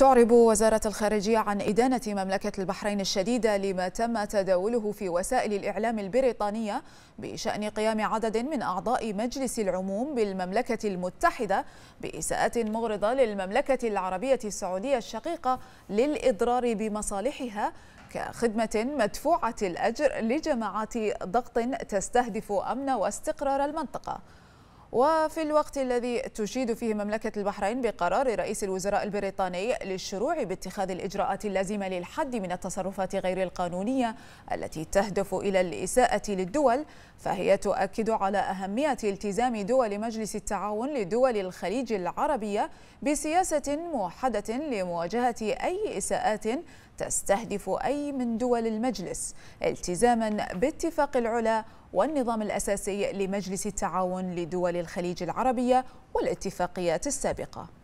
تعرب وزارة الخارجية عن إدانة مملكة البحرين الشديدة لما تم تداوله في وسائل الإعلام البريطانية بشأن قيام عدد من أعضاء مجلس العموم بالمملكة المتحدة بإساءة مغرضة للمملكة العربية السعودية الشقيقة للإضرار بمصالحها كخدمة مدفوعة الأجر لجماعات ضغط تستهدف أمن واستقرار المنطقة وفي الوقت الذي تشيد فيه مملكة البحرين بقرار رئيس الوزراء البريطاني للشروع باتخاذ الإجراءات اللازمة للحد من التصرفات غير القانونية التي تهدف إلى الإساءة للدول فهي تؤكد على أهمية التزام دول مجلس التعاون لدول الخليج العربية بسياسة موحدة لمواجهة أي إساءات تستهدف أي من دول المجلس التزاما باتفاق العلا والنظام الأساسي لمجلس التعاون لدول الخليج العربية والاتفاقيات السابقة